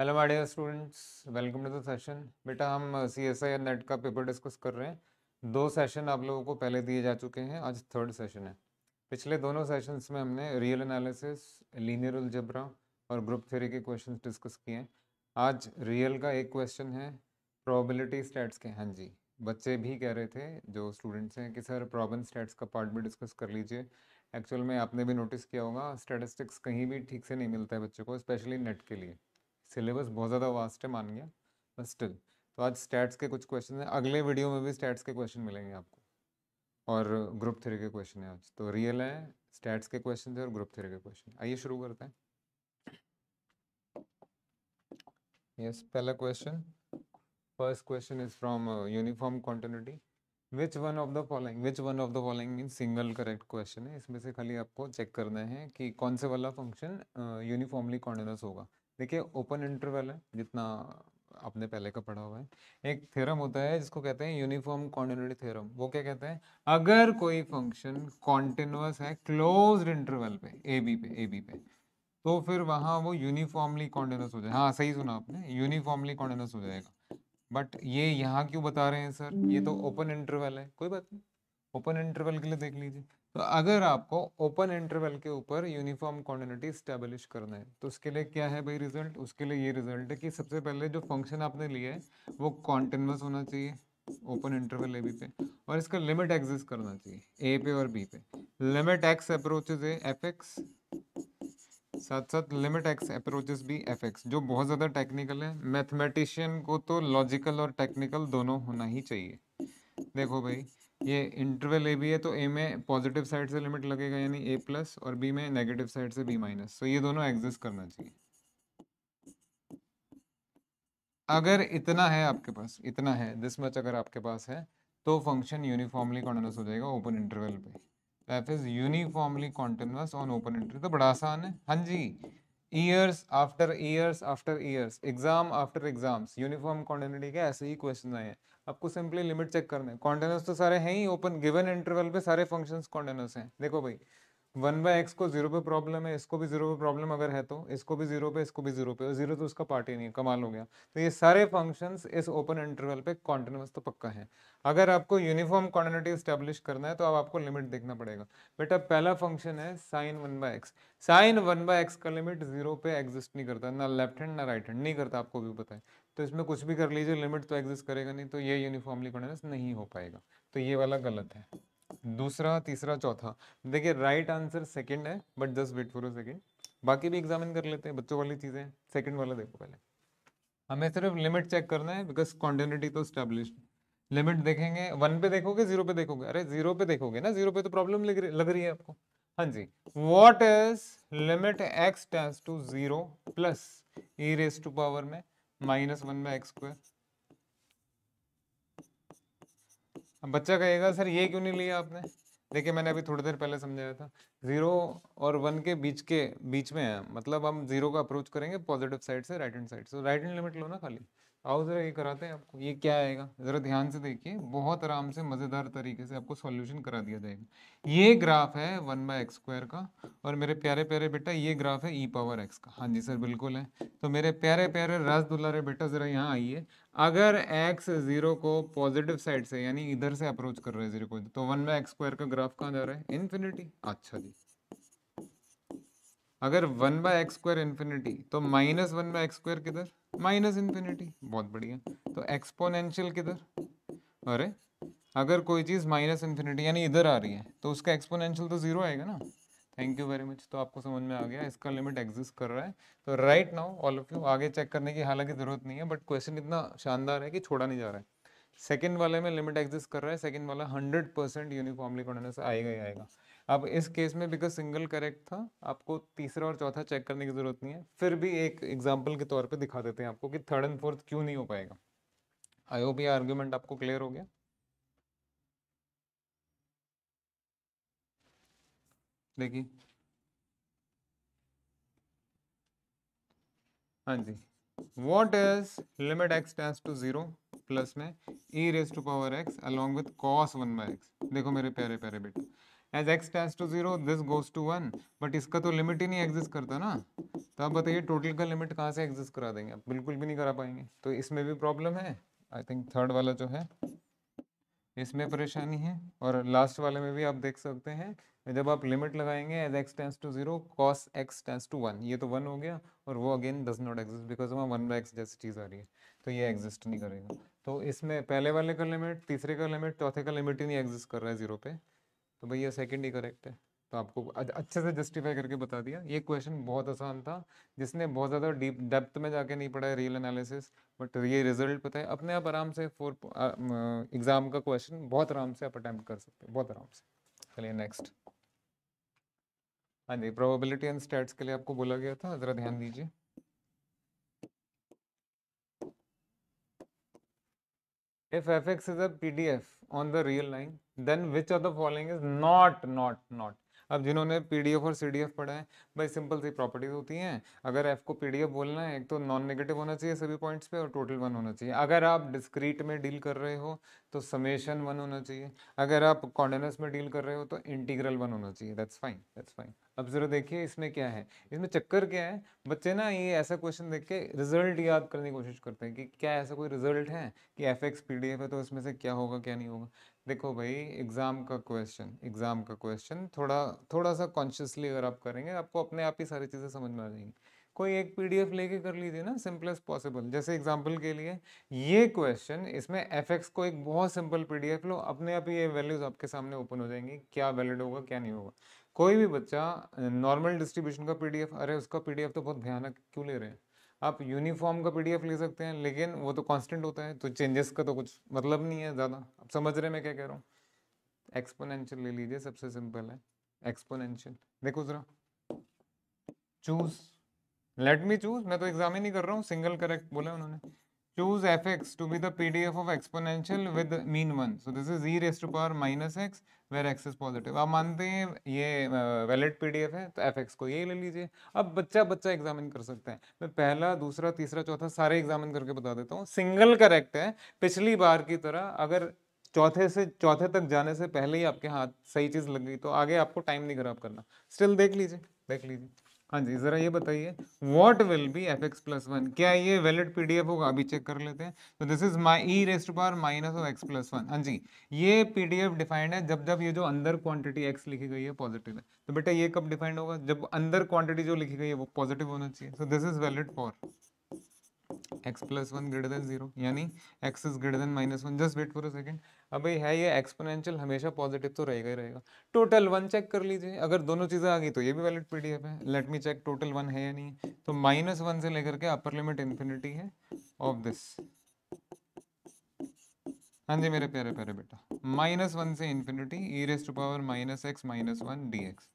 Hello my students welcome to the session बेटा हम C S I NET का paper discuss कर रहे हैं दो सेशन आप लोगों को पहले दिए जा चुके हैं आज थर्ड सेशन है पिछले दोनों सेशंस में हमने रियल एनालिसिस लीनियर अलजबरा और ग्रुप थ्योरी के क्वेश्चंस डिस्कस किए हैं आज रियल का एक क्वेश्चन है प्रोबेबिलिटी स्टैट्स के हाँ जी बच्चे भी कह रहे थे जो स्टूडेंट्स हैं कि सर प्रॉब्लम स्टैट्स का पार्ट भी डिस्कस कर लीजिए एक्चुअल में आपने भी नोटिस किया होगा स्टेटिस्टिक्स कहीं भी ठीक से नहीं मिलता है बच्चों को स्पेशली नेट के लिए सिलेबस बहुत ज़्यादा वास्ट है मान गया बट स्टिल तो आज स्टैट्स के कुछ क्वेश्चन हैं अगले वीडियो में भी स्टैट्स के क्वेश्चन मिलेंगे आपको और ग्रुप थ्री के क्वेश्चन है आज तो रियल है स्टैट्स के क्वेश्चन थे और ग्रुप थ्री के क्वेश्चन आइए शुरू करते हैं यस पहला question first question is from uniform uniform which one of the following which one of the following following single correct question है इसमें से खाली आपको चेक करना है कि कौन से वाला फंक्शन यूनिफॉर्मली कॉन्टिन्यूस होगा देखिए ओपन इंटरवल है जितना आपने पहले का पढ़ा हुआ है एक थ्योरम होता है जिसको कहते हैं यूनिफॉर्म कॉन्टिन्यूटी थ्योरम वो क्या कहते हैं अगर कोई फंक्शन कॉन्टिन्यूस है क्लोज इंटरवल पे ए बी पे ए बी पे तो फिर वहाँ वो यूनिफॉर्मली कॉन्टिन्यूस हो जाए हाँ सही सुना आपने यूनिफॉर्मली कॉन्टिन्यूस हो जाएगा बट ये यहाँ क्यों बता रहे हैं सर ये तो ओपन इंटरवल है कोई बात नहीं ओपन इंटरवल के लिए देख लीजिए तो अगर आपको ओपन इंटरवल के ऊपर यूनिफॉर्म क्वान्टिटी स्टेब्लिश करना है तो उसके लिए क्या है भाई रिजल्ट उसके लिए ये रिजल्ट है कि सबसे पहले जो फंक्शन आपने लिया है वो कॉन्टिन्यूस होना चाहिए ओपन इंटरवल ए बी पे और इसका लिमिट एग्जिस्ट करना चाहिए ए पे और बी पे लिमिट एक्स अप्रोचेज है एफ एक्स साथ साथ लिमिट एक्स अप्रोचेस भी एफ एक्स जो बहुत ज़्यादा टेक्निकल है मैथमेटिशियन को तो लॉजिकल और टेक्निकल दोनों होना ही चाहिए देखो भाई ये इंटरवल ए भी है तो ए में पॉजिटिव साइड से लिमिट लगेगा यानी ए प्लस और बी में नेगेटिव साइड से बी माइनस तो ये दोनों एग्जिस्ट करना चाहिए अगर इतना है आपके पास इतना है दिस मच अगर आपके पास है तो फंक्शन यूनिफॉर्मली कॉन्टिन्यूस हो जाएगा ओपन इंटरवल पे f is uniformly continuous on open interval तो बड़ा आसान है हाँ जी years after years after years exam after exams uniform continuity के ऐसे ही क्वेश्चन आए हैं आपको सिंपली लिमिट चेक करना है कॉन्टिन्यूस तो सारे हैं ही ओपन गिवन इंटरवल पे सारे फंक्शंस कॉन्टिन्यूस हैं देखो भाई वन बाय एक्स को जीरो पे प्रॉब्लम है इसको भी जीरो पे प्रॉब्लम अगर है तो इसको भी जीरो पे इसको भी जीरो पे जीरो तो उसका पार्ट ही नहीं है कमाल हो गया तो ये सारे फंक्शंस इस ओपन इंटरवल पे कॉन्टिन्यूस तो पक्का है अगर आपको यूनिफॉर्म क्वान्टिटी स्टेब्लिश करना है तो अब आपको लिमिट देखना पड़ेगा बेटा पहला फंक्शन है sine one by x sine one by x का लिमिट जीरो पे एग्जिस्ट नहीं करता ना लेफ्ट हैंड ना राइट हैंड नहीं करता आपको भी पता है तो इसमें कुछ भी कर लीजिए लिमिट तो एग्जिस्ट करेगा नहीं तो ये यूनिफॉर्मली कॉन्टिन्यूस नहीं हो पाएगा तो ये वाला गलत है दूसरा तीसरा चौथा देखिए राइट आंसर सेकंड है but just wait for a second बाकी भी एग्जामिन कर लेते हैं बच्चों वाली चीज़ें सेकंड वाला देखो पहले हमें सिर्फ लिमिट चेक करना है बिकॉज क्वान्टिटी तो स्टैब्लिश लिमिट देखेंगे वन पे देखोगे जीरो पे देखोगे अरे जीरो पे देखोगे ना जीरो पे तो प्रॉब्लम लग रही है आपको हाँ जी what is limit x tends to zero plus e raise to power में minus one by x square अब बच्चा कहेगा सर ये क्यों नहीं लिया आपने देखिए मैंने अभी थोड़ी देर पहले समझाया था जीरो और वन के बीच के बीच में है मतलब हम जीरो का अप्रोच करेंगे पॉजिटिव साइड से राइट हैंड साइड से राइट हैंड लिमिट लो ना खाली आओ ज़रा ये कराते हैं आपको ये क्या आएगा ज़रा ध्यान से देखिए बहुत आराम से मज़ेदार तरीके से आपको सॉल्यूशन करा दिया जाएगा ये ग्राफ है वन बाय एक्स स्क्वायर का और मेरे प्यारे प्यारे बेटा ये ग्राफ है ई पावर एक्स का हाँ जी सर बिल्कुल है तो मेरे प्यारे प्यारे राज दुलारे बेटा ज़रा यहाँ आइए अगर एक्स जीरो को पॉजिटिव साइड से यानी इधर से अप्रोच कर रहे हैं जीरो को तो वन में एक्स स्क्वायर का ग्राफ कहाँ जा रहा है इन्फिनिटी अच्छा जी अगर one by x square infinity तो minus one by x square किधर माइनस इन्फिनिटी बहुत बढ़िया तो एक्सपोनेंशियल किधर अरे अगर कोई चीज़ माइनस इन्फिनिटी यानी इधर आ रही है तो उसका एक्सपोनेंशियल तो ज़ीरो आएगा ना थैंक यू वेरी मच तो आपको समझ में आ गया इसका लिमिट एग्जिस्ट कर रहा है तो right now all of you आगे चेक करने की हालांकि ज़रूरत नहीं है बट क्वेश्चन इतना शानदार है कि छोड़ा नहीं जा रहा है सेकेंड वाले में लिमिट एग्जिस्ट कर रहा है सेकेंड वाला हंड्रेड परसेंट यूनिफॉर्मली से आएगा ही आएगा अब इस केस में बिकॉज सिंगल करेक्ट था आपको तीसरा और चौथा चेक करने की ज़रूरत नहीं है फिर भी एक एग्जाम्पल के तौर पर दिखा देते हैं आपको कि थर्ड एंड फोर्थ क्यों नहीं हो पाएगा आई होप ये आर्ग्यूमेंट आपको क्लियर हो गया देखिए हाँ जी what is limit x tends to zero plus में e raise to power x along with cos one by x देखो मेरे प्यारे प्यारे बेटे as x tends to zero this goes to one but इसका तो लिमिट ही नहीं एग्जिस्ट करता ना तो आप बताइए टोटल का लिमिट कहाँ से एग्जिस्ट करा देंगे आप बिल्कुल भी नहीं करा पाएंगे तो इसमें भी प्रॉब्लम है आई थिंक थर्ड वाला जो है इसमें परेशानी है और लास्ट वाले में भी आप देख सकते हैं जब आप लिमिट लगाएंगे as x tends to zero cos x tends to one ये तो वन हो गया और वो again does not exist because वहाँ वन बाई एक्स जैसी चीज़ आ रही है तो ये एग्जिस्ट नहीं करेगा तो इसमें पहले वाले का लिमिट तीसरे का लिमिट चौथे का लिमिट ही नहीं एग्जिस्ट कर रहा है जीरो पे तो भैया सेकेंड ही करेक्ट है तो आपको अच्छे से जस्टिफाई करके बता दिया ये क्वेश्चन बहुत आसान था जिसने बहुत ज़्यादा डीप डेप्थ में जाके नहीं पढ़ा है रियल एनालिसिस बट ये रिजल्ट पता है अपने आप आराम से फोर एग्ज़ाम का क्वेश्चन बहुत आराम से आप अटैम्प्ट कर सकते हैं बहुत आराम से चलिए नेक्स्ट हाँ जी प्रोबेबिलिटी एंड स्टैट्स के लिए आपको बोला गया था जरा ध्यान दीजिए if fx is a pdf on the real line then which of the following is not not not अब जिन्होंने पीडीएफ और सी डी एफ पढ़ा है भाई सिंपल सी प्रॉपर्टीज होती हैं अगर एफ को पीडीएफ बोलना है एक तो नॉन नेगेटिव होना चाहिए सभी पॉइंट्स पे और टोटल वन होना चाहिए अगर आप डिस्क्रीट में डील कर रहे हो तो समेशन वन होना चाहिए अगर आप कॉन्डेनस में डील कर रहे हो तो इंटीग्रल वन होना चाहिए दैट्स फाइन दैट्स फाइन अब ज़रा देखिए इसमें क्या है इसमें चक्कर क्या है बच्चे ना ये ऐसा क्वेश्चन देख के रिजल्ट याद करने की कोशिश करते हैं कि क्या ऐसा कोई रिजल्ट है कि f x P D F है तो उसमें से क्या होगा क्या नहीं होगा देखो भाई एग्ज़ाम का क्वेश्चन एग्ज़ाम का क्वेश्चन थोड़ा थोड़ा सा कॉन्शियसली अगर आप करेंगे आपको अपने आप ही सारी चीज़ें समझ में आ जाएंगी कोई एक एफ लेके कर लीजिए ना सिंपलेस्ट पॉसिबल जैसे एग्जाम्पल के लिए ये क्वेश्चन इसमें एक्स को एक बहुत सिंपल एफ लो अपने आप ही ये वैल्यूज आपके सामने ओपन हो जाएंगी क्या वैलिड होगा क्या नहीं होगा कोई भी बच्चा नॉर्मल डिस्ट्रीब्यूशन का पीडीएफ अरे उसका पीडीएफ तो बहुत भयानक क्यों ले रहे हैं आप यूनिफॉर्म का पीडीएफ ले सकते हैं लेकिन वो तो कांस्टेंट होता है तो चेंजेस का तो कुछ मतलब नहीं है ज़्यादा आप समझ रहे हैं मैं क्या कह रहा हूँ एक्सपोनेंशियल ले लीजिए सबसे सिंपल है एक्सपोनेंशियल देखो ज़रा चूज लेट मी चूज मैं तो एग्जाम ही नहीं कर रहा हूँ सिंगल करेक्ट बोला उन्होंने choose fx to be the pdf of exponential with mean 1 so this is e raised to power minus x where x is positive आप मानते हैं ये वैलिड pdf है तो fx को ये ले लीजिए अब बच्चा बच्चा एग्जामिन कर सकते हैं मैं पहला दूसरा तीसरा चौथा सारे एग्जामिन करके बता देता हूँ सिंगल करेक्ट है पिछली बार की तरह अगर चौथे से चौथे तक जाने से पहले ही आपके हाथ सही चीज़ लग गई तो आगे आपको टाइम नहीं खराब करना स्टिल देख लीजिए देख लीजिए हाँ जी ज़रा ये बताइए what will be f x plus one क्या ये वैलिड पीडीएफ होगा अभी चेक कर लेते हैं तो this is my e raised power minus of x plus one हाँ जी ये पीडीएफ डिफाइंड है जब जब ये जो अंदर क्वांटिटी एक्स लिखी गई है पॉजिटिव है तो बेटा ये कब डिफाइंड होगा जब अंदर क्वांटिटी जो लिखी गई है वो पॉजिटिव होना चाहिए so this is valid for x plus one greater than zero यानी x is greater than minus one just wait for a second अब भाई है ये एक्सपोनेंशियल हमेशा पॉजिटिव तो रहेगा ही रहेगा टोटल वन चेक कर लीजिए अगर दोनों चीज़ें आ गई तो ये भी वैलिड पीडीएफ है let me check total one है या नहीं तो माइनस वन से लेकर के अपर लिमिट इन्फिनिटी है ऑफ दिस हाँ जी मेरे प्यारे प्यारे बेटा माइनस वन से infinity e raised power minus x minus one d x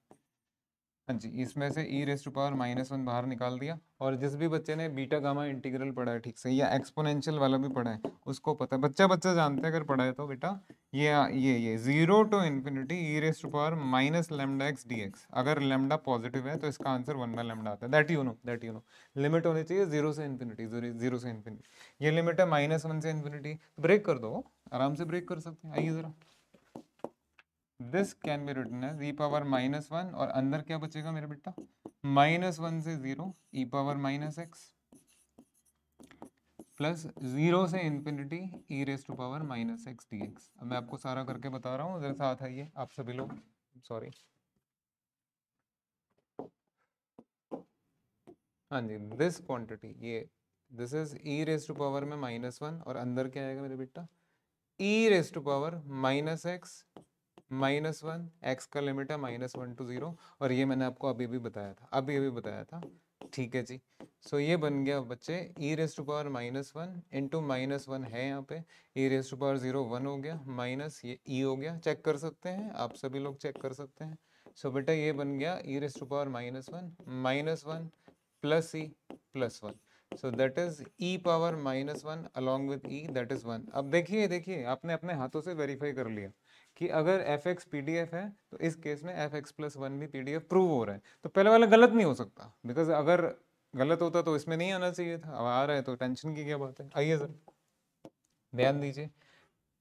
हाँ जी इसमें से e raised power minus one बाहर निकाल दिया और जिस भी बच्चे ने बीटा गामा इंटीग्रल पढ़ा है ठीक से या एक्सपोनेंशियल वाला भी पढ़ा है उसको पता है बच्चा बच्चा जानते हैं अगर पढ़ा है तो बेटा ये ये ये zero to infinity e raised power minus lambda x d x अगर लेमडा पॉजिटिव है तो इसका आंसर वन बाय लेमडा आता है that you know that you know limit होनी चाहिए जीरो से इन्फिनिटी जीरो से इन्फिनिटी ये लिमिट है माइनस वन से इन्फिनिटी ब्रेक कर दो आराम से ब्रेक कर सकते हैं आइए ज़रा this can be written as e power minus one और अंदर क्या बचेगा मेरे बेटा माइनस वन से zero e power minus x plus zero से infinity e raise to power minus x d x अब मैं आपको सारा करके बता रहा हूँ जरा साथ आइए आप सभी लोग सॉरी हाँ जी दिस क्वांटिटी ये this is e raise to power में माइनस वन और अंदर क्या आएगा मेरे बेटा e raise to power minus x minus one x का लिमिट है माइनस वन टू ज़ीरो और ये मैंने आपको अभी भी बताया था अभी अभी बताया था ठीक है जी सो so, ये बन गया बच्चे e raise to power minus one into minus one है यहाँ पे e raise to power zero one हो गया माइनस ये ई e हो गया चेक कर सकते हैं आप सभी लोग चेक कर सकते हैं सो so, बेटा ये बन गया e raise to power minus one minus one plus e plus one so that is e power minus one along with e that is one अब देखिए देखिए आपने अपने हाथों से वेरीफाई कर लिया कि अगर f x P D F है तो इस केस में एफ एक्स प्लस वन भी पी डी एफ प्रूव हो रहा है तो पहले वाला गलत नहीं हो सकता बिकॉज अगर गलत होता तो इसमें नहीं आना चाहिए था अब आ रहा है तो टेंशन की क्या बात है आइए सर ध्यान दीजिए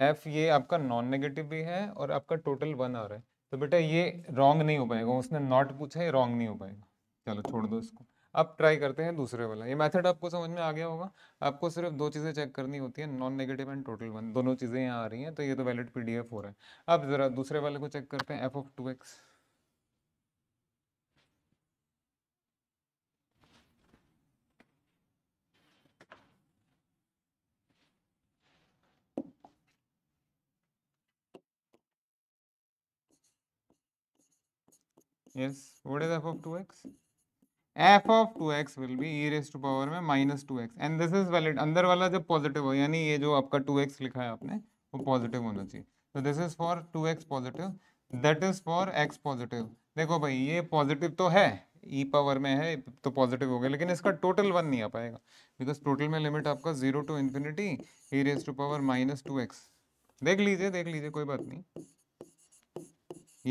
एफ ये आपका नॉन नेगेटिव भी है और आपका टोटल वन आ रहा है तो बेटा ये रॉन्ग नहीं हो पाएगा उसने नॉट पूछा ये रॉन्ग नहीं हो पाएगा चलो छोड़ दो इसको अब ट्राई करते हैं दूसरे वाला ये मेथड आपको समझ में आ गया होगा आपको सिर्फ दो चीज़ें चेक करनी होती है non negative and total one दोनों चीज़ें यहाँ आ रही हैं तो ये तो वैलिड पी डी हो रहा है अब ज़रा दूसरे वाले को चेक करते हैं f of two x Yes, what is f of 2x? F of two x will be e raise to power में minus two x and this is valid अंदर वाला जब पॉजिटिव हो यानी ये जो आपका टू एक्स लिखा है आपने वो पॉजिटिव होना चाहिए तो this is for two x positive that is for x positive देखो भाई ये पॉजिटिव तो है ई e पावर में है तो पॉजिटिव हो गया लेकिन इसका टोटल वन नहीं आ पाएगा बिकॉज टोटल में लिमिट आपका zero to infinity e raise to power minus two x देख लीजिए देख लीजिए कोई बात नहीं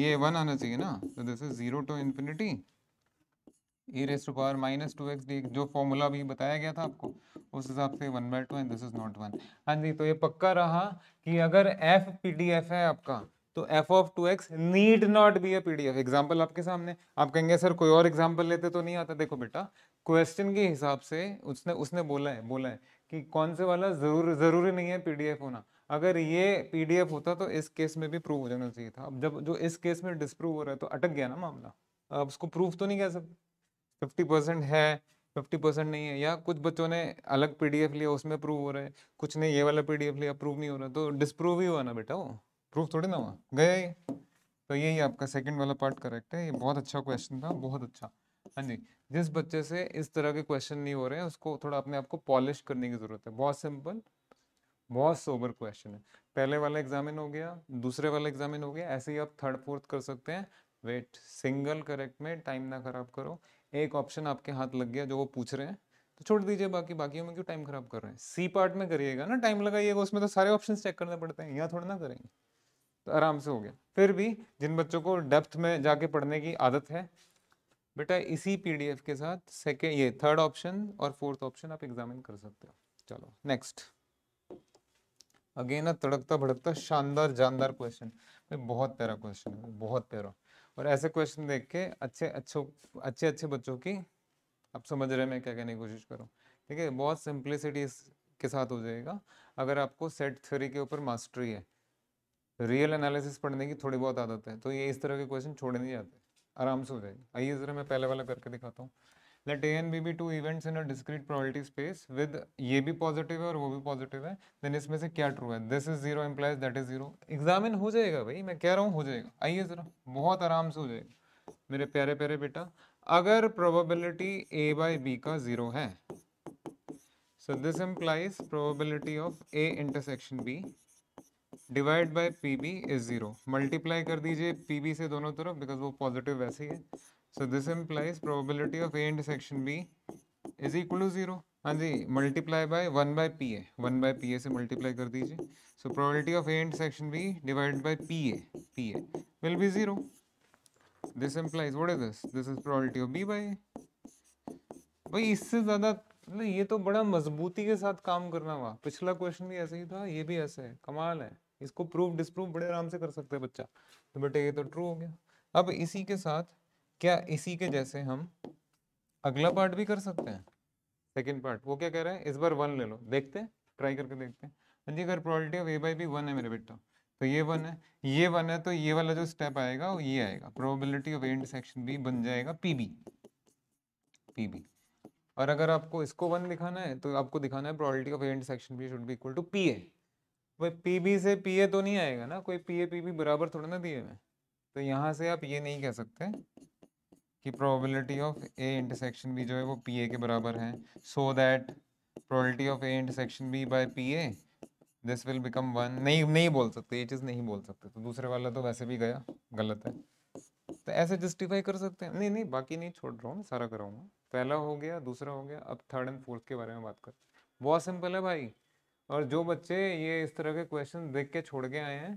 ये वन आना चाहिए ना तो this is zero to infinity e raise to power minus two x d जो फॉर्मूला अभी बताया गया था आपको उस हिसाब से one by two and this is not one हाँ जी तो ये पक्का रहा कि अगर एफ पी डी एफ है आपका तो F of two X need not be a P D F example आपके सामने आप कहेंगे सर कोई और एग्जाम्पल लेते तो नहीं आता देखो बेटा क्वेश्चन के हिसाब से उसने उसने बोला है बोला है कि कौन से वाला जरूर ज़रूरी नहीं है पी होना अगर ये पी होता तो इस केस में भी प्रूव हो जाना चाहिए था अब जब जो इस केस में डिसप्रूव हो रहा है तो अटक गया ना मामला अब उसको प्रूफ तो नहीं कह सकते फिफ्टी परसेंट है फिफ्टी परसेंट नहीं है या कुछ बच्चों ने अलग पीडीएफ लिया उसमें प्रूव हो रहा है कुछ ने ये वाला पीडीएफ लिया प्रूव नहीं हो रहा तो डिसप्रूव ही हुआ ना बेटा वो प्रूफ थोड़ी ना हुआ गए तो यही आपका सेकंड वाला पार्ट करेक्ट है ये बहुत अच्छा क्वेश्चन था बहुत अच्छा हाँ जी जिस बच्चे से इस तरह के क्वेश्चन नहीं हो रहे हैं उसको थोड़ा अपने आप को पॉलिश करने की ज़रूरत है बहुत सिंपल बहुत सोबर क्वेश्चन है पहले वाला एग्जामिन हो गया दूसरे वाला एग्जामिन हो गया ऐसे ही आप थर्ड फोर्थ कर सकते हैं वेट सिंगल करेक्ट में टाइम ना खराब करो एक ऑप्शन आपके हाथ लग गया जो वो पूछ रहे हैं तो छोड़ दीजिए बाकी बाकी में क्यों टाइम खराब कर रहे हैं सी पार्ट में करिएगा ना टाइम लगाइएगा उसमें तो सारे ऑप्शन चेक करने पड़ते हैं यहाँ थोड़ा ना करेंगे तो आराम से हो गया फिर भी जिन बच्चों को डेप्थ में जाके पढ़ने की आदत है बेटा इसी पी के साथ सेकेंड ये थर्ड ऑप्शन और फोर्थ ऑप्शन आप एग्जामिन कर सकते हो चलो नेक्स्ट अगेन तड़कता भड़कता शानदार जानदार क्वेश्चन बहुत प्यारा क्वेश्चन है बहुत प्यारा और ऐसे क्वेश्चन देख के अच्छे अच्छो अच्छे अच्छे बच्चों की आप समझ रहे हैं मैं क्या कहने की कोशिश करूँ ठीक है बहुत सिंप्लिसिटी के साथ हो जाएगा अगर आपको सेट थ्योरी के ऊपर मास्टरी है रियल एनालिसिस पढ़ने की थोड़ी बहुत आदत है तो ये इस तरह के क्वेश्चन छोड़े नहीं जाते आराम से हो जाएगा आइए ज़रा मैं पहले वाला करके दिखाता हूँ let A and B be two events in a discrete probability space with ये भी पॉजिटिव है और वो भी पॉजिटिव है देन इसमें से क्या ट्रू है this is zero implies that is zero examine हो जाएगा भाई मैं कह रहा हूँ हो जाएगा आइए ज़रा बहुत आराम से हो जाएगा मेरे प्यारे प्यारे बेटा अगर प्रोबेबिलिटी ए बाई बी का ज़ीरो है so this implies probability of A intersection B divide by P B is zero multiply कर दीजिए पी बी से दोनों तरफ बिकॉज वो पॉजिटिव वैसे ही है so this implies probability of A intersection B is equal to zero हाँ जी multiply by one by P A one by P A से मल्टीप्लाई कर दीजिए so probability of A intersection B divided by P A P A will be zero this implies what is this this is probability of B by भाई इससे ज़्यादा मतलब ये तो बड़ा मजबूती के साथ काम करना हुआ पिछला क्वेश्चन भी ऐसे ही था ये भी ऐसा है कमाल है इसको प्रूफ डिस्प्रूव बड़े आराम से कर सकते हैं बच्चा तो बेटे ये तो ट्रू हो गया अब इसी के साथ क्या इसी के जैसे हम अगला पार्ट भी कर सकते हैं सेकेंड पार्ट वो क्या कह रहा है इस बार वन ले लो देखते हैं ट्राई करके देखते हैं हाँ जी अगर probability of A by B one है मेरे बेटा तो ये वन है ये वन है तो ये वाला जो स्टेप आएगा वो ये आएगा probability of A section B बन जाएगा पी बी पी बी और अगर आपको इसको वन दिखाना है तो आपको दिखाना है probability of A section B should be equal to P A भाई पी बी से पी ए तो नहीं आएगा ना कोई पी ए पी बी बराबर थोड़ा ना दिए मैं तो यहाँ से आप ये नहीं कह सकते कि probability of A intersection B जो है वो पी ए के बराबर है so that probability of A intersection B by P A this will become one नहीं नहीं बोल सकते ये चीज़ नहीं बोल सकते तो दूसरे वाला तो वैसे भी गया गलत है तो ऐसे जस्टिफाई कर सकते हैं नहीं नहीं बाकी नहीं छोड़ रहा हूँ मैं सारा कराऊंगा पहला हो गया दूसरा हो गया अब थर्ड एंड फोर्थ के बारे में बात कर बहुत सिंपल है भाई और जो बच्चे ये इस तरह के क्वेश्चन देख के छोड़ के आए हैं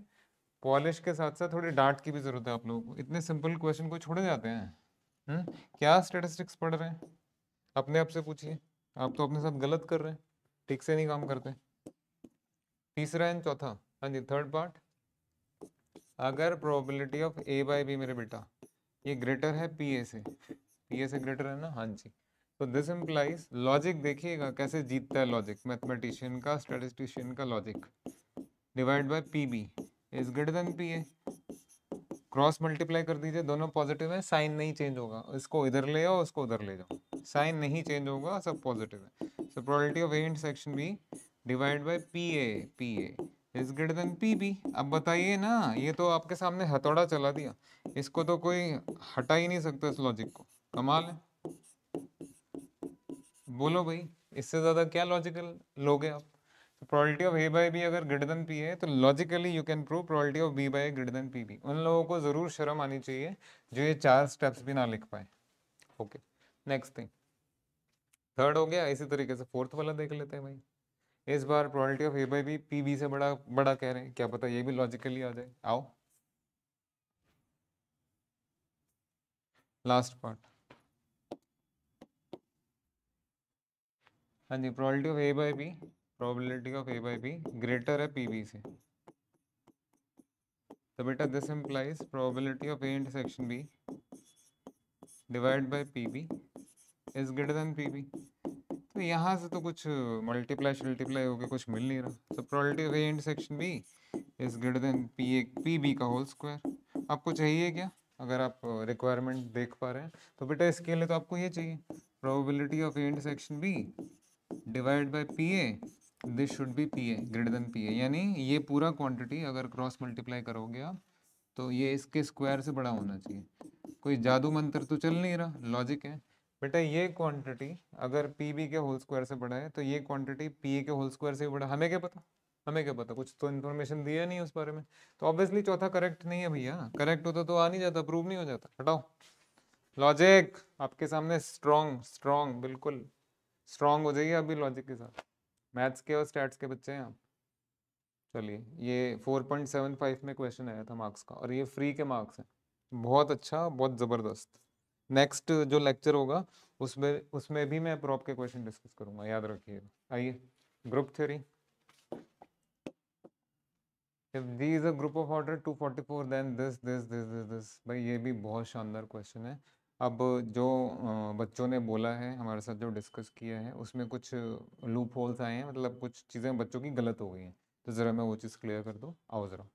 पॉलिश के साथ साथ थोड़ी डांट की भी जरूरत है आप लोगों को इतने सिंपल क्वेश्चन को छोड़े जाते हैं हम्म, क्या स्टेटिस्टिक्स पढ़ रहे हैं अपने आप से पूछिए आप तो अपने साथ गलत कर रहे हैं ठीक से नहीं काम करते तीसरा एंड चौथा हाँ जी थर्ड पार्ट अगर probability of A by B मेरे बेटा ये ग्रेटर है पी ए से पी ए से ग्रेटर है ना हाँ जी तो दिस इम्प्लाइज लॉजिक देखिएगा कैसे जीतता है लॉजिक मैथमेटिशियन का स्टेटिस्टिशियन का logic divide by P B is greater than P A cross multiply कर दीजिए दोनों पॉजिटिव है साइन नहीं चेंज होगा इसको इधर ले जाओ उसको उधर ले जाओ साइन नहीं चेंज होगा सब पॉजिटिव है so probability of A intersection B divide by P A P A is greater than P B अब बताइए ना ये तो आपके सामने हथौड़ा चला दिया इसको तो कोई हटा ही नहीं सकता इस लॉजिक को कमाल है बोलो भाई इससे ज़्यादा क्या लॉजिकल लोगे आप तो probability of A by B अगर ग्रेटर देन पी है तो logically you can prove probability of B by greater than P B उन लोगों को ज़रूर शर्म आनी चाहिए जो ये चार स्टेप्स भी ना लिख पाए ओके नेक्स्ट थिंग थर्ड हो गया इसी तरीके से फोर्थ वाला देख लेते हैं भाई इस बार probability of A by B P B से बड़ा बड़ा कह रहे हैं क्या पता ये भी लॉजिकली आ जाए आओ लास्ट पार्ट हाँ जी probability of A by B probability of A by B greater है पी बी से तो बेटा this implies probability of A section B divide by P B is greater than P B तो यहाँ से तो कुछ मल्टीप्लाई शल्टीप्लाई होकर कुछ मिल नहीं रहा तो probability of A section B is greater than P A P B का होल स्क्वायर आपको चाहिए क्या अगर आप रिक्वायरमेंट देख पा रहे हैं तो बेटा इसके लिए तो आपको ये चाहिए probability of A section B divide by P A this should be P A greater than P A यानी ये पूरा क्वांटिटी अगर क्रॉस मल्टीप्लाई करोगे आप तो ये इसके स्क्वायर से बड़ा होना चाहिए कोई जादू मंत्र तो चल नहीं रहा लॉजिक है बेटा ये क्वांटिटी अगर पी बी के होल स्क्वायर से बड़ा है तो ये क्वांटिटी पी ए के होल स्क्वायर से बड़ा हमें क्या पता हमें क्या पता कुछ तो इन्फॉर्मेशन दिया नहीं उस बारे में तो ऑब्वियसली चौथा करेक्ट नहीं है भैया करेक्ट होता तो, तो आ नहीं जाता प्रूव नहीं हो जाता हटाओ लॉजिक आपके सामने स्ट्रॉन्ग स्ट्रॉन्ग बिल्कुल स्ट्रॉन्ग हो जाएगी अभी लॉजिक के साथ मैथ्स के और स्टैट्स के बच्चे हैं आप चलिए ये 4.75 में क्वेश्चन आया था मार्क्स का और ये फ्री के मार्क्स हैं बहुत अच्छा बहुत ज़बरदस्त नेक्स्ट जो लेक्चर होगा उसमें उसमें भी मैं प्रॉप के क्वेश्चन डिस्कस करूँगा याद रखिएगा आइए group theory if d is a group of order 244 then this this this this this भाई ये भी बहुत शानदार क्वेश्चन है अब जो बच्चों ने बोला है हमारे साथ जो डिस्कस किया है उसमें कुछ लूप होल्स आए हैं मतलब कुछ चीज़ें बच्चों की गलत हो गई हैं तो ज़रा मैं वो चीज़ क्लियर कर दूँ आओ ज़रा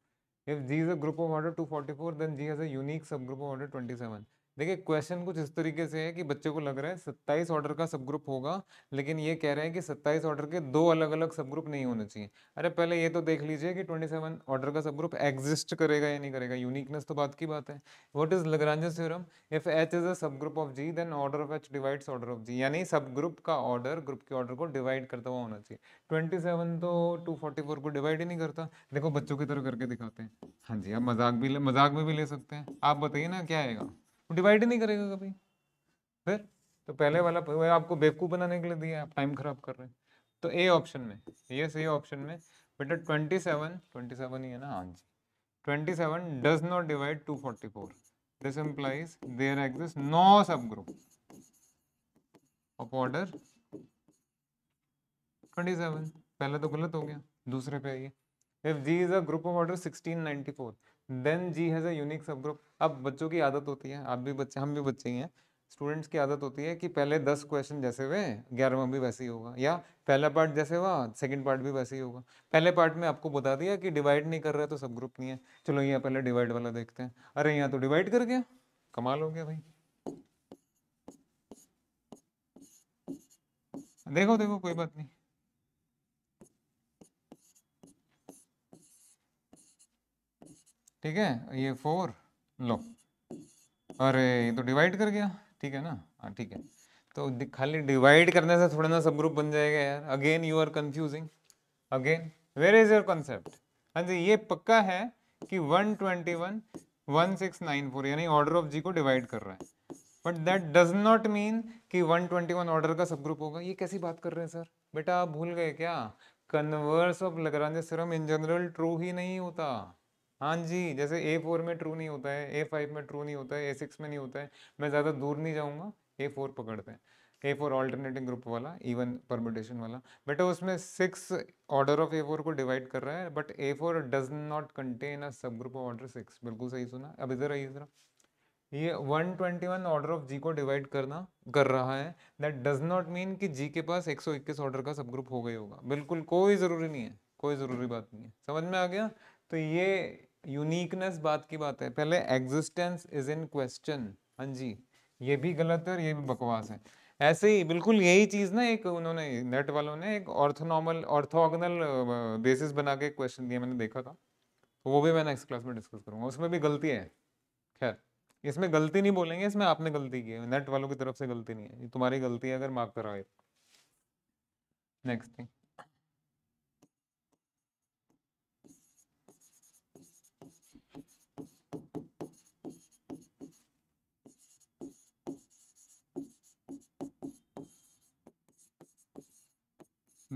if G is a group of order two forty four then G has a unique subgroup of order twenty seven देखिए क्वेश्चन कुछ इस तरीके से है कि बच्चे को लग रहा है सत्ताईस ऑर्डर का सब ग्रुप होगा लेकिन ये कह रहे हैं कि सत्ताईस ऑर्डर के दो अलग अलग सब ग्रुप नहीं होने चाहिए अरे पहले ये तो देख लीजिए कि ट्वेंटी सेवन ऑर्डर का सब ग्रुप एग्जिस्ट करेगा या नहीं करेगा यूनिकनेस तो बात की बात है what is Lagrange's theorem if H is a subgroup of G then order of H divides order of G यानी सब ग्रुप का ऑर्डर ग्रुप के ऑर्डर को डिवाइड करता हुआ होना चाहिए ट्वेंटी सेवन तो टू फोर्टी फोर को डिवाइड ही नहीं करता देखो बच्चों की तरह करके दिखाते हैं हाँ जी आप मजाक भी मजाक में भी ले सकते हैं आप बताइए ना क्या आएगा वो डिवाइड ही नहीं करेगा कभी फिर तो पहले वाला आपको बेवकूफ़ बनाने के लिए दिया आप टाइम खराब कर रहे हैं तो ए ऑप्शन में ये सही ऑप्शन में बेटा ट्वेंटी सेवन ट्वेंटी सेवन ही है ना हाँ जी twenty seven does not divide two forty four this implies there exist no subgroup of order twenty seven पहले तो गलत हो गया दूसरे पे आइए if G is a group of order sixteen ninety four then G has a unique subgroup अब बच्चों की आदत होती है आप भी बच्चे हम भी बच्चे ही हैं स्टूडेंट्स की आदत होती है कि पहले दस क्वेश्चन जैसे हुए ग्यारहवा भी वैसे ही होगा या पहला पार्ट जैसे हुआ सेकंड पार्ट भी वैसे ही होगा पहले पार्ट में आपको बता दिया कि डिवाइड नहीं कर रहा तो सब ग्रुप नहीं है चलो यहाँ पहले डिवाइड वाला देखते हैं अरे यहाँ तो डिवाइड कर गया कमाल हो गया भाई देखो देखो कोई बात नहीं ठीक है ये फोर लो अरे ये तो डिवाइड कर गया ठीक है ना हाँ ठीक है तो खाली डिवाइड करने से थोड़ा ना सब ग्रुप बन जाएगा यार again you are confusing again where is your concept हाँ जी ये पक्का है कि 121 1694 यानी ऑर्डर ऑफ जी को डिवाइड कर रहा है but that does not mean कि 121 ऑर्डर का सब ग्रुप होगा ये कैसी बात कर रहे हैं सर बेटा आप भूल गए क्या converse of Lagrange theorem in general true ही नहीं होता हाँ जी जैसे ए फोर में ट्रू नहीं होता है ए फाइव में ट्रू नहीं होता है ए सिक्स में नहीं होता है मैं ज़्यादा दूर नहीं जाऊँगा ए फोर पकड़ते हैं ए फोर ऑल्टरनेटिंग ग्रुप वाला इवन परमिटेशन वाला बेटा उसमें six order of A four को डिवाइड कर रहा है but A four does not contain a subgroup of order six बिल्कुल सही सुना अब इधर आइए जरा ये one twenty one order of G को डिवाइड करना कर रहा है दैट डज नॉट मीन कि जी के पास एक सौ इक्कीस ऑर्डर का सब ग्रुप हो गई होगा बिल्कुल कोई ज़रूरी नहीं है कोई ज़रूरी बात नहीं है समझ में आ गया तो ये यूनिकनेस बात की बात है पहले एग्जिस्टेंस इज इन क्वेश्चन हाँ जी ये भी गलत है और ये भी बकवास है ऐसे ही बिल्कुल यही चीज ना एक उन्होंने नेट वालों ने एक ऑर्थोनॉर्मल ऑर्थोगनल बेसिस बना के क्वेश्चन दिया मैंने देखा था वो भी मैं नेक्स्ट क्लास में डिस्कस करूंगा उसमें भी गलती है खैर इसमें गलती नहीं बोलेंगे इसमें आपने गलती की है नेट वालों की तरफ से गलती नहीं है तुम्हारी गलती है अगर माफ कराए next thing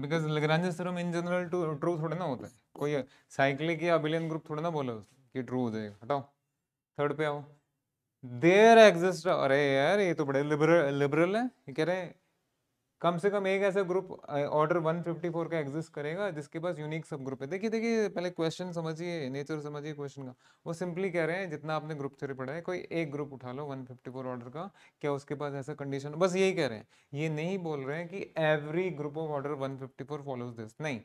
because Lagrange theorem in general to true थोड़े ना होता है कोई साइक्लिक या अबिलियन ग्रुप थोड़े ना बोला कि ट्रू हो जाएगा हटाओ थर्ड पे आओ देयर एग्जिस्ट अरे यार ये तो बड़े लिबरल लिबरल है ये कह रहे हैं कम से कम एक ऐसा ग्रुप ऑर्डर 154 का एग्जिस्ट करेगा जिसके पास यूनिक सब ग्रुप है देखिए देखिए पहले क्वेश्चन समझिए नेचर समझिए क्वेश्चन का वो सिंपली कह रहे हैं जितना आपने ग्रुप थे पढ़ा है कोई एक ग्रुप उठा लो 154 ऑर्डर का क्या उसके पास ऐसा कंडीशन बस यही कह रहे हैं ये नहीं बोल रहे हैं कि every group of order one fifty follows this नहीं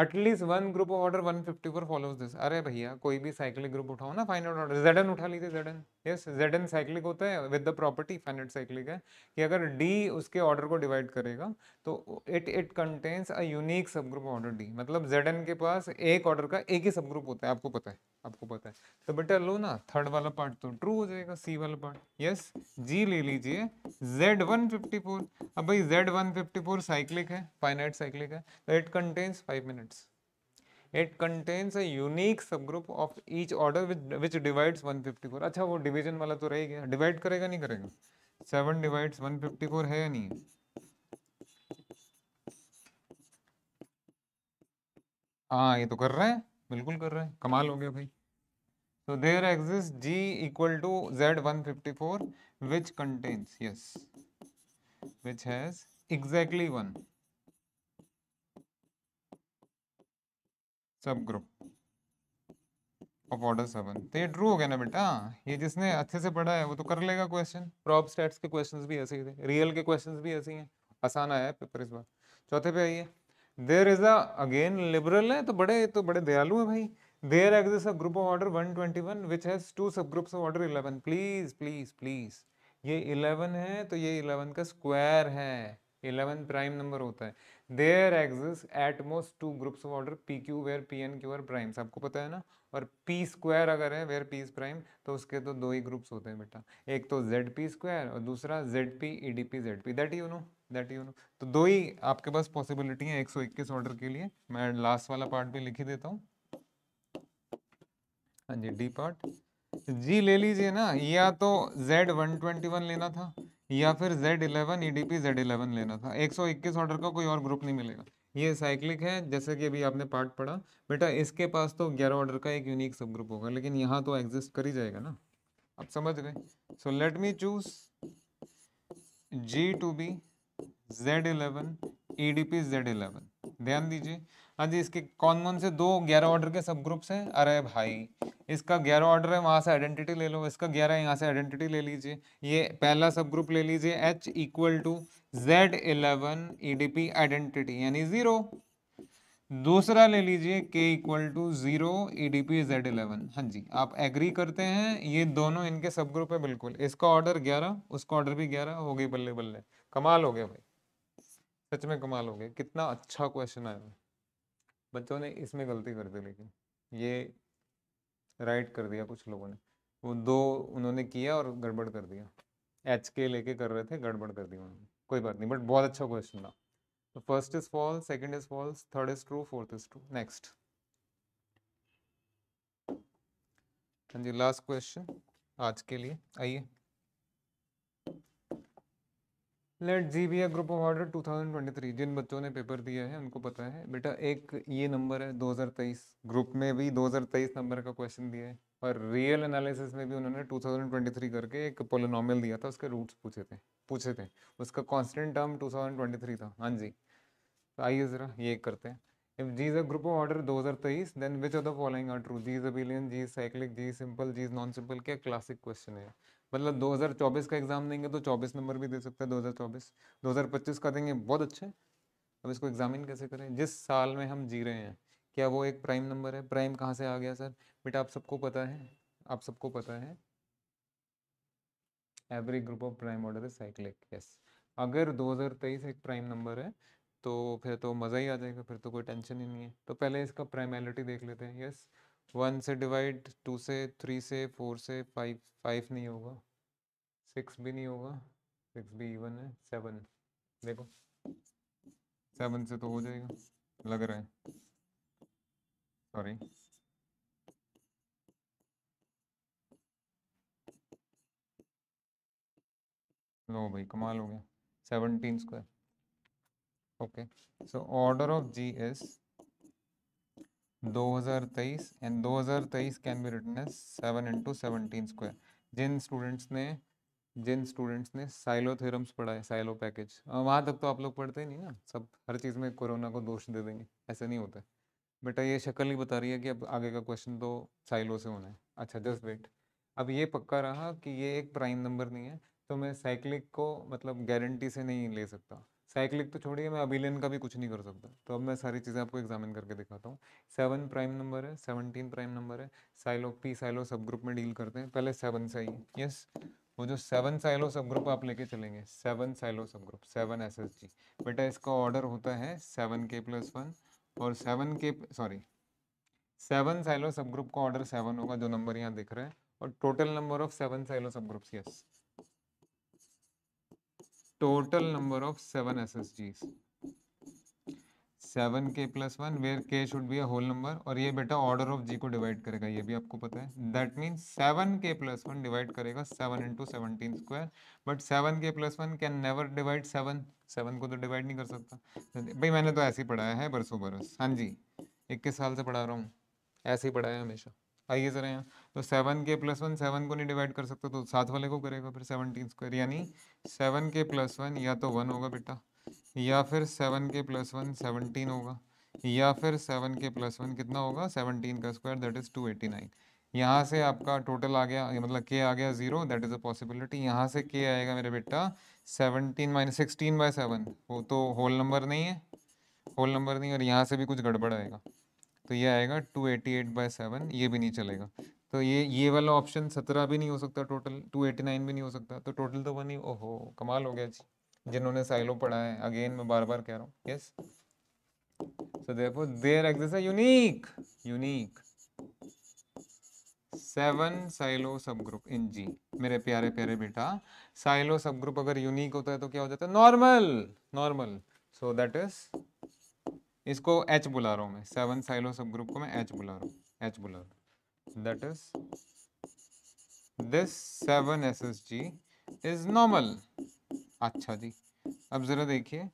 at least one group of order one fifty four follows this अरे भैया कोई भी साइक्लिक ग्रुप उठाओ ना फाइनेट ऑर्डर जेडन उठा लीजिए जेडन यस जेडन साइक्लिक होता है with the property finite cyclic है कि अगर डी उसके ऑर्डर को डिवाइड करेगा तो it it contains a unique subgroup order D मतलब जेड एन के पास एक ऑर्डर का एक ही सब ग्रुप होता है आपको पता है आपको पता है तो बेटा लो ना थर्ड वाला पार्ट तो ट्रू हो जाएगा सी वाला पार्ट यस जी ले लीजिए जेड वन फिफ्टी फोर अब भाई Z one fifty four cyclic है फाइनाइट साइक्लिक है it contains five minutes it contains a unique subgroup of each order which divides four अच्छा वो डिविजन वाला तो रह गया डिवाइड करेगा नहीं करेगा सेवन डिवाइड्स फोर है या नहीं है हाँ ये तो कर रहे हैं बिल्कुल कर रहा है कमाल हो गया भाई there exist G equal to Z one fifty four which contains yes which has exactly one subgroup of order seven तो ये ट्रू हो गया ना बेटा ये जिसने अच्छे से पढ़ा है वो तो कर लेगा क्वेश्चन प्रॉप स्टैट्स के क्वेश्चंस भी ऐसे ही थे रियल के क्वेश्चंस भी ऐसे ही हैं आसान आया है पेपर इस बार चौथे पे आइए देर इज अगेन लिबरल है तो बड़े तो बड़े दयालु हैं भाई there exist a group of order one one which has two subgroup of order eleven please please please ये इलेवन है तो ये इलेवन का स्क्वायर है इलेवन प्राइम नंबर होता है there exist most two groups of order P Q where P and Q are primes आपको पता है ना और पी स्क्वायर अगर है वेयर पी प्राइम तो उसके तो दो ही ग्रुप्स होते हैं बेटा एक तो जेड पी स्क्वायर और दूसरा Z P E D P Z P that you know that you know तो दो ही आपके पास पॉसिबिलिटी है 121 ऑर्डर के लिए मैं लास्ट वाला पार्ट भी लिख ही देता हूँ हाँ जी डी पार्ट जी ले लीजिए ना या तो जेड वन ट्वेंटी वन लेना था या फिर Z eleven E D P Z eleven लेना था एक सौ इक्कीस ऑर्डर का कोई और ग्रुप नहीं मिलेगा ये साइक्लिक है जैसे कि अभी आपने पार्ट पढ़ा बेटा इसके पास तो ग्यारह ऑर्डर का एक यूनिक सब ग्रुप होगा लेकिन यहाँ तो एग्जिस्ट कर ही जाएगा ना आप समझ गए so let me choose G to be Z eleven E D P Z eleven ध्यान दीजिए हाँ जी इसके कौन कौन से दो ग्यारह ऑर्डर के सब ग्रुप्स हैं अरे भाई इसका ग्यारह ऑर्डर है वहाँ से आइडेंटिटी ले लो इसका ग्यारह यहाँ से आइडेंटिटी ले लीजिए ये पहला सब ग्रुप ले लीजिए H equal to Z eleven E D P identity यानी ज़ीरो दूसरा ले लीजिए k equal to zero E D P Z eleven हाँ जी आप एग्री करते हैं ये दोनों इनके सब ग्रुप है बिल्कुल इसका ऑर्डर ग्यारह उसका ऑर्डर भी ग्यारह हो गई बल्ले बल्ले कमाल हो गया भाई सच में कमाल हो गया कितना अच्छा क्वेश्चन आया बच्चों ने इसमें गलती कर दी लेकिन ये राइट कर दिया कुछ लोगों ने वो दो उन्होंने किया और गड़बड़ कर दिया एच के लेके कर रहे थे गड़बड़ कर दिया उन्होंने कोई बात नहीं बट बहुत अच्छा क्वेश्चन था तो first is false second is false third is true fourth is true next हाँ जी लास्ट क्वेश्चन आज के लिए आइए let G be a group of order two thousand twenty three जिन बच्चों ने पेपर दिया है उनको पता है बेटा एक ये नंबर है दो हज़ार तेईस ग्रुप में भी दो हज़ार तेईस नंबर का क्वेश्चन दिया है और रियल एनालिसिस में भी उन्होंने टू थाउजेंड ट्वेंटी थ्री करके एक पोलोनॉमल दिया था उसके रूट्स पूछे थे पूछे थे उसका constant term two thousand twenty three था हाँ जी तो आइए ज़रा ये करते हैं if G is a group of order दो हज़ार तेईस then which are the following are true G is abelian G is cyclic G simple G is non simple क्या क्लासिक क्वेश्चन है मतलब 2024 का एग्ज़ाम देंगे तो 24 नंबर भी दे सकते हैं 2024 2025 का देंगे बहुत अच्छे अब इसको एग्जामिन कैसे करें जिस साल में हम जी रहे हैं क्या वो एक प्राइम नंबर है प्राइम कहाँ से आ गया सर बेटा आप सबको पता है आप सबको पता है every group of prime order is cyclic yes अगर 2023 एक प्राइम नंबर है तो फिर तो मज़ा ही आ जाएगा फिर तो कोई टेंशन ही नहीं है तो पहले इसका प्राइमेलिटी देख लेते हैं यस yes. वन से डिवाइड टू से थ्री से फोर से फाइव फाइव नहीं होगा सिक्स भी नहीं होगा सिक्स भी इवन है सेवन देखो सेवन से तो हो जाएगा लग रहा है सॉरी लो भाई कमाल हो गया seventeen square okay so order of G is 2023 and 2023 can be written as seven into seventeen square जिन स्टूडेंट्स ने जिन स्टूडेंट्स ने साइलो थेरम्स पढ़ा है साइलो पैकेज वहाँ तक तो आप लोग पढ़ते नहीं ना सब हर चीज़ में कोरोना को दोष दे देंगे ऐसे नहीं होता बेटा ये शक्ल ही बता रही है कि अब आगे का क्वेश्चन तो साइलो से होना है अच्छा जस्ट वेट अब ये पक्का रहा कि ये एक प्राइम नंबर नहीं है तो मैं साइक्लिक को मतलब गारंटी से नहीं ले सकता साइक्लिक तो छोड़िए मैं अबिलियन का भी कुछ नहीं कर सकता तो अब मैं सारी चीज़ें आपको एग्जामिन करके दिखाता हूँ सेवन प्राइम नंबर है सेवनटीन प्राइम नंबर है Sylow P Sylow subgroup में डील करते हैं पहले सेवन से ही यस वो जो सेवन साइलो सब ग्रुप आप लेके चलेंगे seven Sylow subgroup seven S S G बेटा इसका ऑर्डर होता है सेवन के प्लस वन और seven K sorry seven Sylow subgroup का ऑर्डर सेवन होगा जो नंबर यहाँ दिख रहा है और total number of seven Sylow subgroups yes total number of S SSGs. Seven K plus one where K should be a whole number और ये बेटा ऑर्डर ऑफ जी को डिवाइड करेगा ये भी आपको पता है that mean seven K plus one divide करेगा seven into seventeen square but seven K plus one can never divide seven seven को तो डिवाइड नहीं कर सकता भाई मैंने तो ऐसे ही पढ़ाया है बरसों बरस हाँ जी इक्कीस साल से पढ़ा रहा हूँ ऐसे ही पढ़ाया हमेशा आइए सर यहाँ तो seven K plus one seven को नहीं डिवाइड कर सकते तो सात वाले को करेगा फिर सेवनटीन स्क्वायर यानी सेवन के प्लस वन या तो वन होगा बेटा या फिर seven K plus one seventeen होगा या फिर सेवन के प्लस वन कितना होगा सेवनटीन का square that is two eighty nine यहाँ से आपका टोटल आ गया मतलब के आ गया zero that is a possibility यहाँ से के आएगा मेरे बेटा seventeen minus sixteen by seven वो तो होल नंबर नहीं है होल नंबर नहीं और यहाँ से भी कुछ गड़बड़ आएगा तो ये आएगा two eighty eight by seven ये भी नहीं चलेगा तो ये ये वाला ऑप्शन सत्रह भी नहीं हो सकता टोटल टू एटी नाइन भी नहीं हो सकता तो टोटल तो वन ही ओहो कमाल हो गया जी जिन्होंने साइलो पढ़ा है अगेन मैं बार बार कह रहा हूँ यस सो देखो there exist unique unique seven Sylow subgroup in G मेरे प्यारे प्यारे बेटा साइलो सब ग्रुप अगर यूनिक होता है तो क्या हो जाता है normal normal so that is इसको एच बुला रहा हूँ मैं सेवन साइलो सब ग्रुप को मैं एच बुला रहा हूँ एच बुला रहा हूँ that is this seven S S G is normal अच्छा जी अब जरा देखिए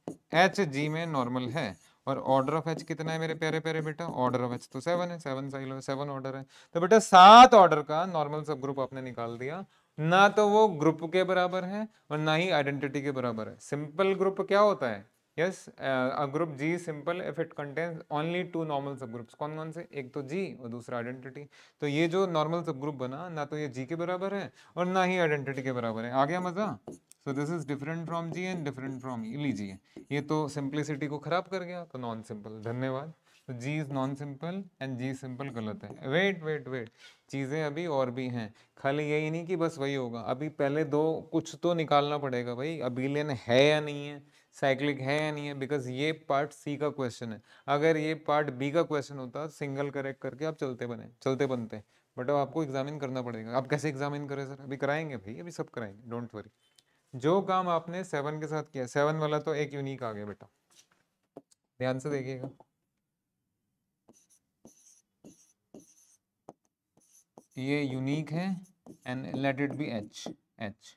एच जी में नॉर्मल है और ऑर्डर ऑफ एच कितना है मेरे प्यारे प्यारे बेटा ऑर्डर ऑफ एच तो सेवन है सेवन साइलो सेवन ऑर्डर है तो बेटा सात ऑर्डर का नॉर्मल सब ग्रुप आपने निकाल दिया ना तो वो ग्रुप के बराबर है और ना ही आइडेंटिटी के बराबर है सिंपल ग्रुप क्या होता है yes a group G simple if it contains only two normal subgroups कौन कौन से एक तो जी और दूसरा आइडेंटिटी तो ये जो नॉर्मल सब ग्रुप बना ना तो ये जी के बराबर है और ना ही आइडेंटिटी के बराबर है आ गया मजा so this is different from G and different from E लीजिए ये तो सिंप्लिसिटी को खराब कर गया तो नॉन सिंपल धन्यवाद तो G is non simple and G simple गलत है वेट वेट वेट चीज़ें अभी और भी हैं खाली यही नहीं कि बस वही होगा अभी पहले दो कुछ तो निकालना पड़ेगा भाई अबिलियन है या नहीं है साइक्लिक है या नहीं है बिकॉज ये पार्ट सी का क्वेश्चन है अगर ये पार्ट बी का क्वेश्चन होता सिंगल करेक्ट करके आप चलते बने चलते बनते बट अब आपको एग्जामिन करना पड़ेगा आप कैसे एग्जामिन करें सर अभी कराएंगे भाई अभी सब कराएंगे डोंट वरी जो काम आपने सेवन के साथ किया सेवन वाला तो एक यूनिक आ गया बेटा ध्यान से देखिएगा ये यूनिक है and let it be H H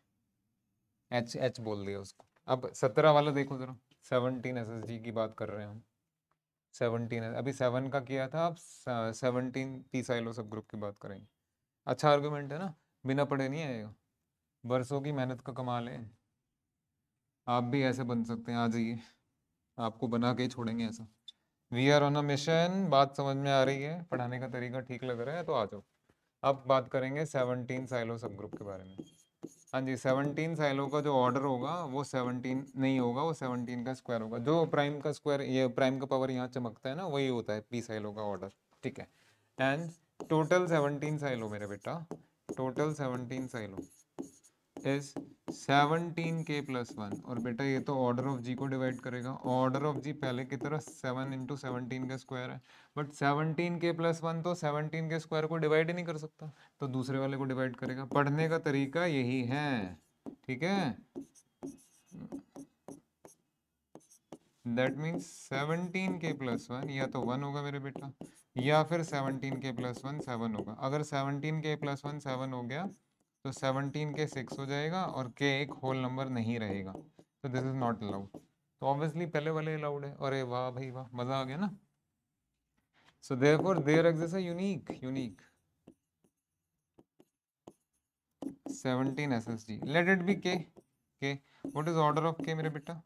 H H बोल दिया उसको अब सत्रह वाला देखो जरा सेवनटीन एस की बात कर रहे हैं हम सेवनटीन अभी सेवन का किया था अब seventeen P Sylow subgroup की बात करेंगे अच्छा आर्गूमेंट है ना बिना पढ़े नहीं आएगा बरसों की मेहनत का कमाल है आप भी ऐसे बन सकते हैं आ जाइए आपको बना के ही छोड़ेंगे ऐसा we are on a mission बात समझ में आ रही है पढ़ाने का तरीका ठीक लग रहा है तो आ जाओ अब बात करेंगे सेवनटीन साइलो सब ग्रुप के बारे में हाँ जी सेवनटीन साइलों का जो ऑर्डर होगा वो सेवनटीन नहीं होगा वो सेवनटीन का स्क्वायर होगा जो प्राइम का स्क्वायर ये प्राइम का पावर यहाँ चमकता है ना वही होता है पी साइलों का ऑर्डर ठीक है एंड टोटल सेवनटीन साइलो मेरा बेटा total seventeen Sylow is seventeen K plus one और बेटा ये तो ऑर्डर ऑफ जी को डिवाइड करेगा ऑर्डर ऑफ जी पहले की तरह सेवन इंटू सेवनटीन का स्क्वायर है but seventeen K plus one तो सेवनटीन के स्क्वायर को डिवाइड ही नहीं कर सकता तो दूसरे वाले को डिवाइड करेगा पढ़ने का तरीका यही है ठीक है that means seventeen K plus one या तो वन होगा मेरे बेटा या फिर seventeen K plus one seven होगा अगर seventeen K plus one seven हो गया तो सेवनटीन के सिक्स हो जाएगा और के एक होल नंबर नहीं रहेगा तो दिस इज नॉट अलाउड तो ऑब्वियसली पहले वाले अलाउड है अरे वाह भाई वाह मज़ा आ गया ना so therefore there exist unique unique 17 SSG let it be K K what is order of के मेरे बेटा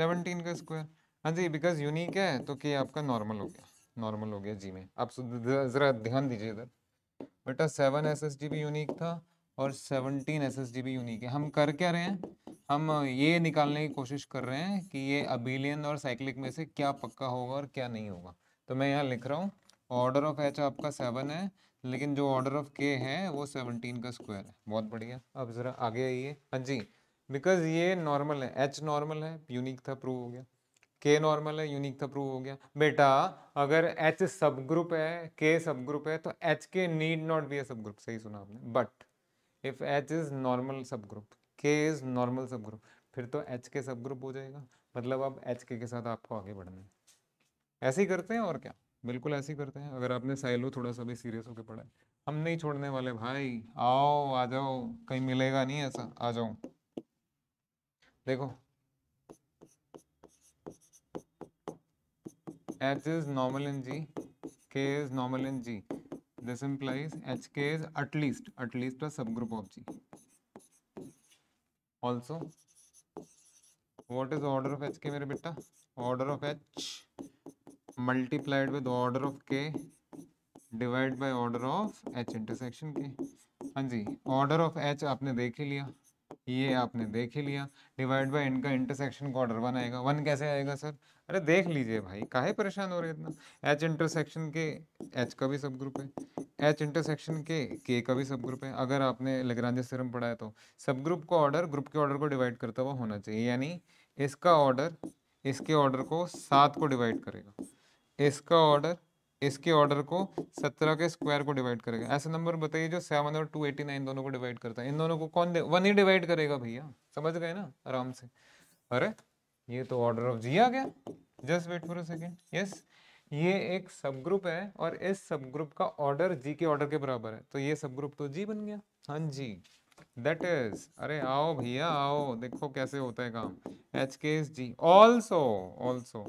17 का स्क्वायर हाँ जी बिकॉज यूनिक है तो के आपका नॉर्मल हो गया नॉर्मल हो गया जी में आप ज़रा ध्यान दीजिए इधर बेटा सेवन एस एस SSG भी यूनिक था और 17 एस एस भी यूनिक है हम कर क्या रहे हैं हम ये निकालने की कोशिश कर रहे हैं कि ये अबिलियन और साइक्लिक में से क्या पक्का होगा और क्या नहीं होगा तो मैं यहाँ लिख रहा हूँ ऑर्डर ऑफ एच आपका सेवन है लेकिन जो ऑर्डर ऑफ के है वो सेवनटीन का स्क्वायर है बहुत बढ़िया अब ज़रा आगे आइए हाँ जी बिकॉज ये नॉर्मल है एच नॉर्मल है यूनिक था प्रूव हो गया के नॉर्मल है यूनिक था प्रूव हो गया बेटा अगर एच सब ग्रुप है के सब ग्रुप है तो एच के नीड नॉट बी ए सब ग्रुप सही सुना आपने but if H is normal subgroup K is normal subgroup फिर तो एच के सब ग्रुप हो जाएगा मतलब अब एच के के साथ आपको आगे बढ़ना है ऐसे ही करते हैं और क्या बिल्कुल ऐसे ही करते हैं अगर आपने साइलो थोड़ा सा भी सीरियस होकर पढ़ा है हम नहीं छोड़ने वाले भाई आओ आ जाओ कहीं मिलेगा नहीं ऐसा आ जाओ देखो H is normal in G K is normal in G This implies HK is at least, at least a subgroup of G. Also, what is order of HK मेरे बेटा? Order of H multiplied with order of K divide by order of H intersection K हाँ जी order of H आपने देख ही लिया ये आपने देख ही लिया डिवाइड बाय इनका इंटरसेक्शन का ऑर्डर वन आएगा वन कैसे आएगा सर अरे देख लीजिए भाई काहे परेशान हो रहे इतना एच इंटरसेक्शन के एच का भी सब ग्रुप है एच इंटरसेक्शन के के का भी सब ग्रुप है अगर आपने लगरांजे सिरम पढ़ा है तो सब ग्रुप का ऑर्डर ग्रुप के ऑर्डर को डिवाइड करता हुआ होना चाहिए यानी इसका ऑर्डर इसके ऑर्डर को सात को डिवाइड करेगा इसका ऑर्डर इसके ऑर्डर को सत्रह के स्क्वायर को डिवाइड करेगा ऐसे नंबर बताइए जो सेवन और टू एटी नाइन दोनों को डिवाइड करता है इन दोनों को कौन वन ही डिवाइड करेगा भैया समझ गए ना आराम से अरे ये तो ऑर्डर ऑफ जी आ गया just wait for a second yes ये एक सब ग्रुप है और इस सब ग्रुप का ऑर्डर जी के ऑर्डर के बराबर है तो ये सब ग्रुप तो जी बन गया हाँ जी दैट इज अरे आओ भैया आओ देखो कैसे होता है काम H K is G also also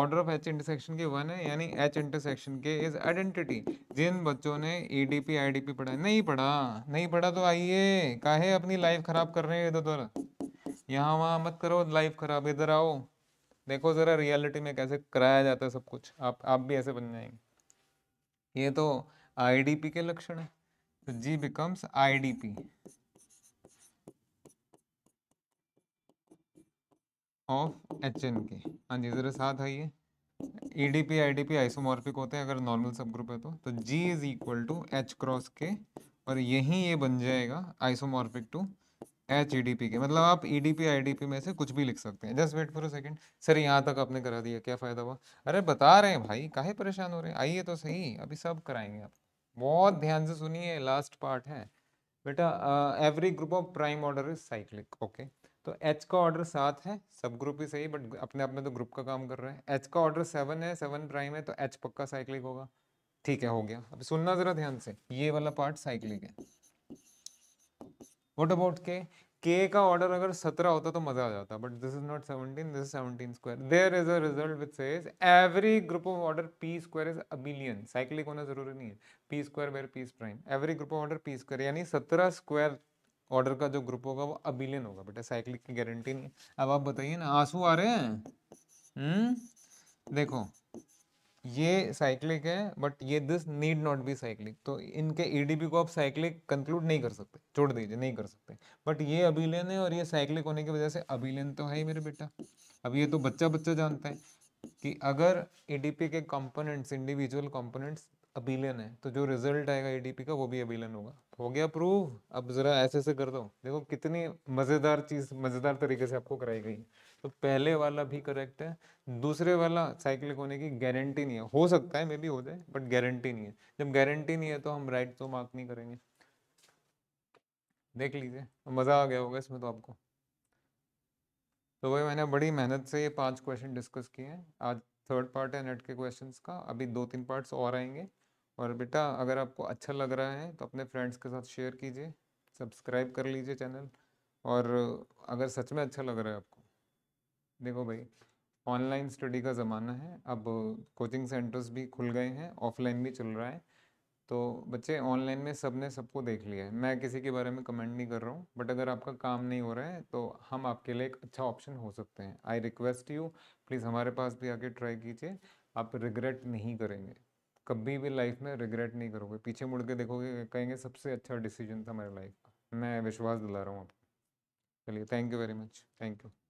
order of H intersection K one है यानी H intersection K is identity जिन बच्चों ने E D P I D P पढ़ा नहीं पढ़ा नहीं पढ़ा तो आइए काहे अपनी लाइफ खराब कर रहे हैं इधर उधर यहाँ वहाँ मत करो लाइफ खराब इधर आओ देखो ज़रा रियलिटी में कैसे कराया जाता है सब कुछ आप आप भी ऐसे बन जाएंगे ये तो आईडीपी के लक्षण है तो G becomes IDP of H and K हाँ जी ज़रा साथ आइए ईडीपी आईडीपी आइसोमॉर्फिक होते हैं अगर नॉर्मल सब ग्रुप है तो G is equal to H cross K और यही ये बन जाएगा isomorphic to H E D P K मतलब आप E D P I D P में से कुछ भी लिख सकते हैं just wait for a second sir यहाँ तक आपने करा दिया क्या फ़ायदा हुआ अरे बता रहे हैं भाई काहे परेशान हो रहे हैं आइए तो सही अभी सब कराएंगे आप बहुत ध्यान से सुनिए लास्ट पार्ट है बेटा every group of prime order is cyclic okay तो एच का ऑर्डर सात है सब ग्रुप ही सही बट अपने आप में तो ग्रुप का काम कर रहे हैं एच का ऑर्डर सेवन है सेवन प्राइम है तो एच पक्का साइक्लिक होगा ठीक है हो गया अब सुनना ज़रा ध्यान से ये वाला पार्ट साइक्लिक है वॉट अबाउट के के का ऑर्डर अगर सत्रह होता तो मजा आ जाता but this is not seventeen this seventeen square there is a result which says every group of order P square is abelian cyclic होना जरूरी नहीं है P square where P prime every group of order P square यानी सत्रह square order का जो group होगा वो अबिलियन होगा बेटा साइक्लिक की गारंटी नहीं अब आप बताइए ना आंसू आ रहे हैं हम्म देखो ये साइक्लिक है बट ये this need not be cyclic तो इनके ईडीपी e को आप साइक्लिक कंक्लूड नहीं कर सकते छोड़ दीजिए नहीं कर सकते बट ये अबिलियन है और ये साइक्लिक होने की वजह से अबिलियन तो है ही मेरे बेटा अब ये तो बच्चा बच्चा जानता है कि अगर ईडीपी e के कंपोनेंट्स इंडिविजुअल कंपोनेंट्स अबिलियन है तो जो रिजल्ट आएगा ईडीपी e का वो भी अबिलियन होगा हो गया प्रूव अब जरा ऐसे ऐसे कर दो देखो कितनी मजेदार चीज मजेदार तरीके से आपको कराई गई तो पहले वाला भी करेक्ट है दूसरे वाला साइक्लिक होने की गारंटी नहीं है हो सकता है मे बी हो जाए बट गारंटी नहीं है जब गारंटी नहीं है तो हम राइट तो मार्क नहीं करेंगे देख लीजिए मज़ा आ गया होगा इसमें तो आपको तो भाई मैंने बड़ी मेहनत से ये पांच क्वेश्चन डिस्कस किए हैं आज थर्ड पार्ट है नेट के क्वेश्चन का अभी दो तीन पार्ट्स और आएंगे और बेटा अगर आपको अच्छा लग रहा है तो अपने फ्रेंड्स के साथ शेयर कीजिए सब्सक्राइब कर लीजिए चैनल और अगर सच में अच्छा लग रहा है आपको देखो भाई ऑनलाइन स्टडी का ज़माना है अब कोचिंग सेंटर्स भी खुल गए हैं ऑफलाइन भी चल रहा है तो बच्चे ऑनलाइन में सब ने सबको देख लिया है मैं किसी के बारे में कमेंट नहीं कर रहा हूँ बट अगर आपका काम नहीं हो रहा है तो हम आपके लिए एक अच्छा ऑप्शन हो सकते हैं आई रिक्वेस्ट यू प्लीज़ हमारे पास भी आके ट्राई कीजिए आप रिग्रेट नहीं करेंगे कभी भी लाइफ में रिग्रेट नहीं करोगे पीछे मुड़ के देखोगे कहेंगे सबसे अच्छा डिसीजन था मेरे लाइफ का मैं विश्वास दिला रहा हूँ आपको चलिए thank you very much thank you